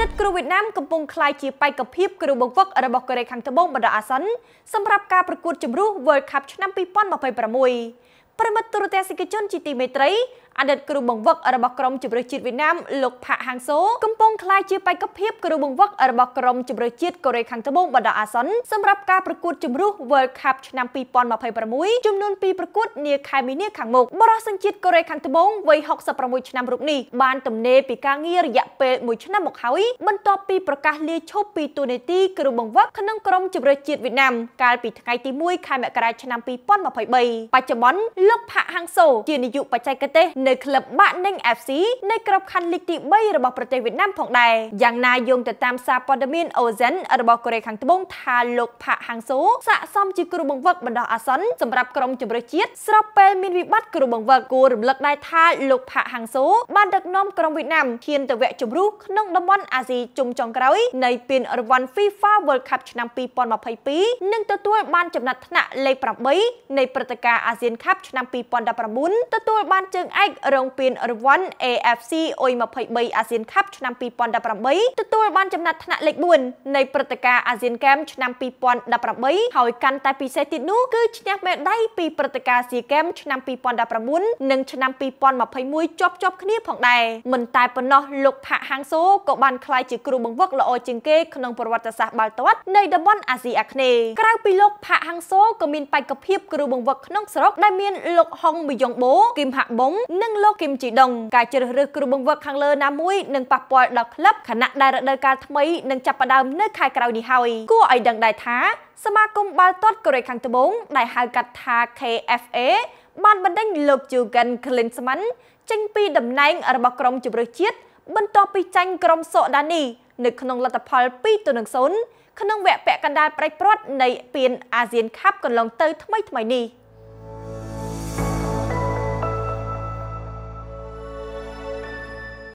តីតគ្រូវៀតណាមកំពុងក្លាយជាបេក្ខភាពគ្រូបង្វឹករបស់កូរ៉េខាងត្បូងបណ្ដោះអាសន្នសម្រាប់ការប្រកួតជម្រុះ World Cup ឆ្នាំ2026ប្រិមិត្តទូរទស្សនិកជនជាទីមេត្រីអតីតគ្រូបង្វឹករបស់ក្រុមជម្រើសជាតិវៀតណាមលោកផាក់ហាងសូកំពុងក្លាយជាបេក្ខភាពគ្រូបង្វឹករបស់ក្រុមជម្រើសជាតិកូរ៉េខាងត្បូងបណ្ដោះអាសន្នសម្រាប់ការប្រកួតជម្រុះ World Cup ឆ្នាំ2026ចំនួន2ប្រកួតនាខែមីនាខាងមុខបរិសញ្ជាតិកូរ៉េខាងត្បូងវ័យ66ឆ្នាំរូបនេះបានទំនេរពីការងាររយៈពេល1ឆ្នាំមកហើយបន្ទាប់ពីប្រកាសលាឈប់ពីតួនាទីគ្រូបង្វឹកក្នុងក្រុមជម្រើសជាតិវៀតណាមកាលពីថ្ងៃទី1ខែមករាឆ្នាំ2023បច្ចុប្បន្នលោកផាក់ហាងសូជានាយកបច្ចេកទេសនៅក្លឹបបាក់និង FC នៃក្របខ័ណ្ឌលីកទី3របស់ប្រទេសវៀតណាមផងដែរយ៉ាងណាយោងទៅតាមសារព័ត៌មាន OZEN របស់កូរ៉េខាងត្បូងថាលោកផាក់ហាងសូស័ក្តិសមជាគ្រូបង្វឹកបណ្ដោះអាសន្នសម្រាប់ក្រុមជម្រើសជាតិស្របពេលមានវិបត្តិគ្រូបង្វឹកគួររំលឹកដែរថាលោកផាក់ហាងសូបានដឹកនាំក្រុមវៀតណាមឈានទៅវគ្គជម្រុះក្នុងតំបន់អាស៊ីជុំចុងក្រោយនៃពានរង្វាន់ FIFA World Cup ឆ្នាំ2022និងទទួលបានចំណាត់ថ្នាក់លេខ8នៃព្រឹត្តិការណ៍ ASEAN Cup ឆ្នាំ2019ទទួលបានជើងឯកចរងពានរង្វាន់ AFC U23 ASEAN Cup ឆ្នាំ2018ទទួលបានចំណាត់ថ្នាក់លេខ4នៃព្រឹត្តិការណ៍ ASEAN Games ឆ្នាំ2018ហើយកាន់តែពិសេសទៀតនោះគឺឈ្នះមេដាយពីព្រឹត្តិការណ៍ SEA Games ឆ្នាំ2019និងឆ្នាំ2021ជាប់ជាប់គ្នា ផងដែរមិនតែប៉ុណ្ណោះលោកផាក់ហាងសូក៏បាន ក្លាយជាគ្រូបង្វឹកល្អជាងគេក្នុងប្រវត្តិសាស្ត្របាល់ទាត់នៃតំបន់អាស៊ីអាគ្នេយ៍ក្រៅពីលោកផាក់ហាងសូក៏មានបេក្ខភាពគ្រូបង្វឹកក្នុងស្រុក ដែលមានលោកហុងមីយ៉ុងបូគីមហាក់បុងនិងលោកគឹមជីដុងការជ្រើសរើសគ្រូបង្វឹកខាងលើណាមួយនឹងប៉ះពាល់ដល់ក្លឹបខណៈដែលរដូវកាលថ្មីនឹងចាប់ផ្ដើមនៅខែក្រោយនេះហើយគួរឲ្យដឹងដែរថាសមាគមបាល់ទាត់កូរ៉េខាងត្បូងដែលហៅកាត់ថា KFA បានបណ្ដេញលោក Jurgen Klinsmann ចេញពីតំណែង របស់ក្រុមជម្រើសជាតិបន្ទាប់ពីចាញ់ក្រុមសូដានី នៅក្នុងលទ្ធផល2-0ក្នុងវគ្គពាក់កណ្ដាលប្រេចព្រាត់នៃពានអាស៊ានខាប់កន្លងទៅថ្មីថ្មីនេះ។